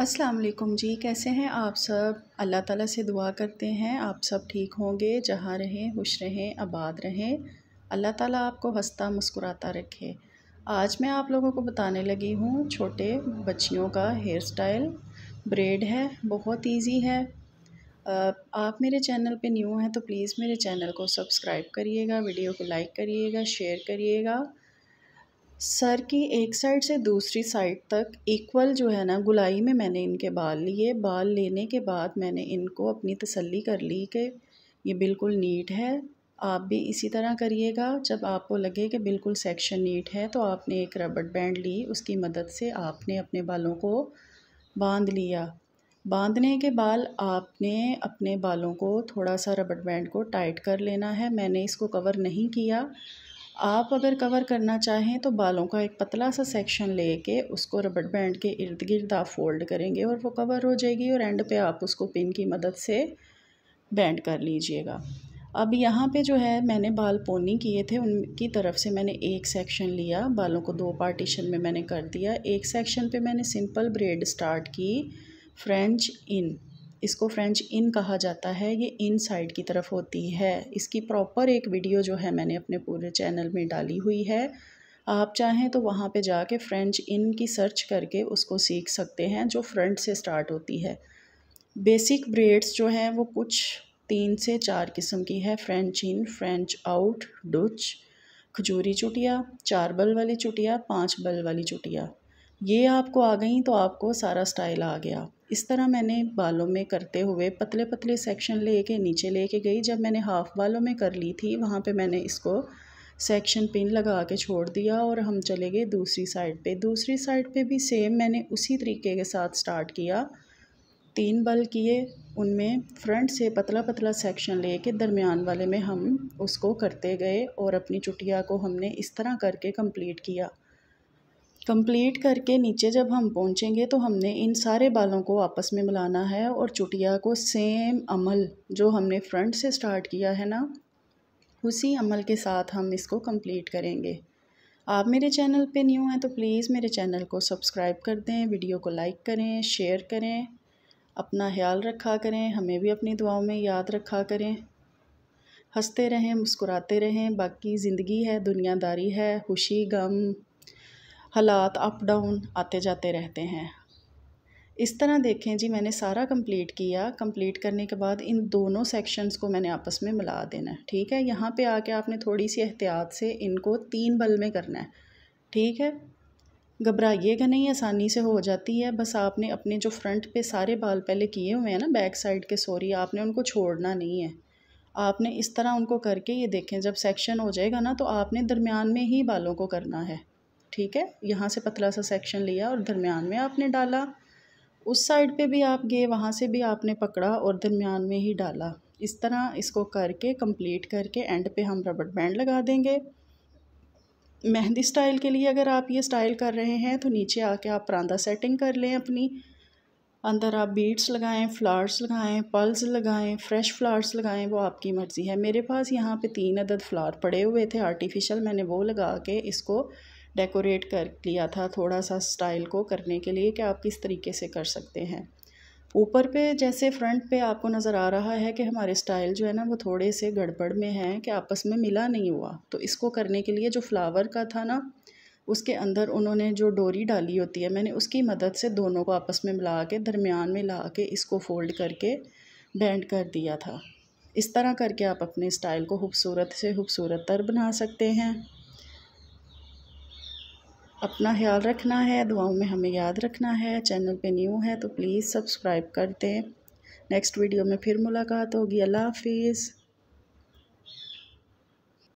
अस्सलाम वालेकुम जी कैसे हैं आप सब अल्लाह ताला से दुआ करते हैं आप सब ठीक होंगे जहाँ रहें खुश रहें आबाद रहें अल्लाह ताला आपको हंसता मुस्कुराता रखे आज मैं आप लोगों को बताने लगी हूँ छोटे बच्चियों का हेयर स्टाइल ब्रेड है बहुत इजी है आप मेरे चैनल पे न्यू हैं तो प्लीज़ मेरे चैनल को सब्सक्राइब करिएगा वीडियो को लाइक करिएगा शेयर करिएगा सर की एक साइड से दूसरी साइड तक इक्वल जो है ना गुलाई में मैंने इनके बाल लिए बाल लेने के बाद मैंने इनको अपनी तसल्ली कर ली कि ये बिल्कुल नीट है आप भी इसी तरह करिएगा जब आपको लगे कि बिल्कुल सेक्शन नीट है तो आपने एक रबड़ बैंड ली उसकी मदद से आपने अपने बालों को बांध लिया बांधने के बाद आपने अपने बालों को थोड़ा सा रबड़ बैंड को टाइट कर लेना है मैंने इसको कवर नहीं किया आप अगर कवर करना चाहें तो बालों का एक पतला सा सेक्शन लेके उसको रबड़ बैंड के इर्द गिर्द आप फोल्ड करेंगे और वो कवर हो जाएगी और एंड पे आप उसको पिन की मदद से बैंड कर लीजिएगा अब यहाँ पे जो है मैंने बाल पोनी किए थे उनकी तरफ से मैंने एक सेक्शन लिया बालों को दो पार्टीशन में मैंने कर दिया एक सेक्शन पे मैंने सिंपल ब्रेड स्टार्ट की फ्रेंच इन इसको फ्रेंच इन कहा जाता है ये इन साइड की तरफ होती है इसकी प्रॉपर एक वीडियो जो है मैंने अपने पूरे चैनल में डाली हुई है आप चाहें तो वहाँ पे जाके फ्रेंच इन की सर्च करके उसको सीख सकते हैं जो फ्रंट से स्टार्ट होती है बेसिक ब्रेड्स जो हैं वो कुछ तीन से चार किस्म की है French in French out Dutch खजूरी चुटिया चार बल वाली चुटिया पाँच बल वाली चुटिया ये आपको आ गई तो आपको सारा स्टाइल आ गया इस तरह मैंने बालों में करते हुए पतले पतले सेक्शन लेके नीचे लेके गई जब मैंने हाफ़ बालों में कर ली थी वहाँ पे मैंने इसको सेक्शन पिन लगा के छोड़ दिया और हम चले गए दूसरी साइड पे दूसरी साइड पे भी सेम मैंने उसी तरीके के साथ स्टार्ट किया तीन बल किए उनमें फ्रंट से पतला पतला सेक्शन ले के दरमियान वाले में हम उसको करते गए और अपनी चुटिया को हमने इस तरह करके कम्प्लीट किया कंप्लीट करके नीचे जब हम पहुँचेंगे तो हमने इन सारे बालों को आपस में मिलाना है और चुटिया को सेम अमल जो हमने फ्रंट से स्टार्ट किया है ना उसी अमल के साथ हम इसको कंप्लीट करेंगे आप मेरे चैनल पे न्यू हैं तो प्लीज़ मेरे चैनल को सब्सक्राइब कर दें वीडियो को लाइक करें शेयर करें अपना ख्याल रखा करें हमें भी अपनी दुआओं में याद रखा करें हंसते रहें मुस्कुराते रहें बाकी ज़िंदगी है दुनियादारी है खुशी गम हालात अप डाउन आते जाते रहते हैं इस तरह देखें जी मैंने सारा कंप्लीट किया कंप्लीट करने के बाद इन दोनों सेक्शंस को मैंने आपस में मिला देना ठीक है यहाँ पे आके आपने थोड़ी सी एहतियात से इनको तीन बल में करना है ठीक है घबराइएगा नहीं आसानी से हो जाती है बस आपने अपने जो फ्रंट पे सारे बाल पहले किए हुए हैं ना बैक साइड के सॉरी आपने उनको छोड़ना नहीं है आपने इस तरह उनको करके ये देखें जब सेक्शन हो जाएगा ना तो आपने दरमियान में ही बालों को करना है ठीक है यहाँ से पतला सा सेक्शन लिया और दरमियान में आपने डाला उस साइड पे भी आप गए वहाँ से भी आपने पकड़ा और दरमियान में ही डाला इस तरह इसको करके कंप्लीट करके एंड पे हम रबड़ बैंड लगा देंगे मेहंदी स्टाइल के लिए अगर आप ये स्टाइल कर रहे हैं तो नीचे आके आप परांदा सेटिंग कर लें अपनी अंदर आप बीड्स लगाएं फ्लावर्स लगाएं पल्स लगाएं फ्रेश फ्लावर्स लगाएं वो आपकी मर्ज़ी है मेरे पास यहाँ पे तीन अदद फ्लावर पड़े हुए थे आर्टिफिशियल मैंने वो लगा के इसको डेकोरेट कर लिया था थोड़ा सा स्टाइल को करने के लिए कि आप किस तरीके से कर सकते हैं ऊपर पे जैसे फ्रंट पे आपको नज़र आ रहा है कि हमारे स्टाइल जो है ना वो थोड़े से गड़बड़ में है कि आपस में मिला नहीं हुआ तो इसको करने के लिए जो फ्लावर का था ना उसके अंदर उन्होंने जो डोरी डाली होती है मैंने उसकी मदद से दोनों को आपस में मिला के दरमियान में ला के इसको फोल्ड करके बैंड कर दिया था इस तरह करके आप अपने स्टाइल को खूबसूरत से खूबसूरत तर बना सकते हैं अपना ख्याल रखना है दुआओं में हमें याद रखना है चैनल पे न्यू है तो प्लीज़ सब्सक्राइब कर दें नेक्स्ट वीडियो में फिर मुलाकात होगी अल्लाह हाफिज़